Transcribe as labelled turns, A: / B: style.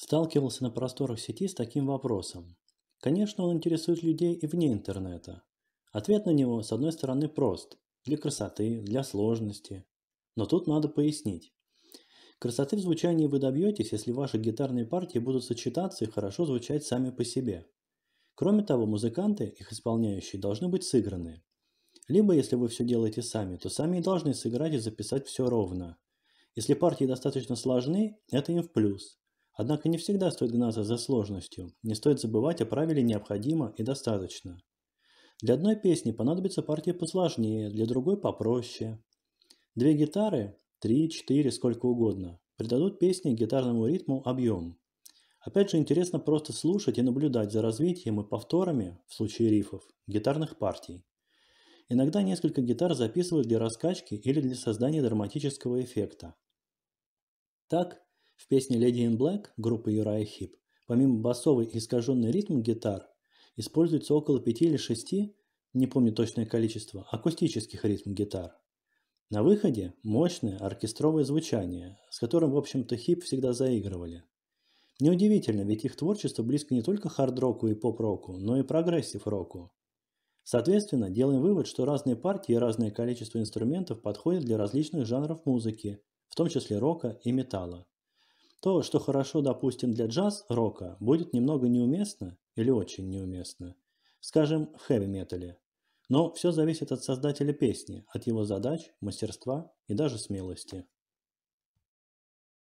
A: сталкивался на просторах сети с таким вопросом. Конечно, он интересует людей и вне интернета. Ответ на него, с одной стороны, прост. Для красоты, для сложности. Но тут надо пояснить. Красоты в звучании вы добьетесь, если ваши гитарные партии будут сочетаться и хорошо звучать сами по себе. Кроме того, музыканты, их исполняющие, должны быть сыграны. Либо, если вы все делаете сами, то сами и должны сыграть и записать все ровно. Если партии достаточно сложны, это им в плюс. Однако не всегда стоит гнаться за сложностью, не стоит забывать о правиле «необходимо» и «достаточно». Для одной песни понадобится партия посложнее, для другой попроще. Две гитары, три, четыре, сколько угодно, придадут песне гитарному ритму объем. Опять же интересно просто слушать и наблюдать за развитием и повторами, в случае рифов, гитарных партий. Иногда несколько гитар записывают для раскачки или для создания драматического эффекта. Так, в песне «Lady in Black» группы Юрая Хип, помимо басовой и искаженный ритм гитар, используется около пяти или шести, не помню точное количество, акустических ритм гитар. На выходе мощное оркестровое звучание, с которым, в общем-то, Хип всегда заигрывали. Неудивительно, ведь их творчество близко не только хард-року и поп-року, но и прогрессив-року. Соответственно, делаем вывод, что разные партии и разное количество инструментов подходят для различных жанров музыки, в том числе рока и металла. То, что хорошо, допустим, для джаз-рока, будет немного неуместно или очень неуместно, скажем, в хэви-метале. Но все зависит от создателя песни, от его задач, мастерства и даже смелости.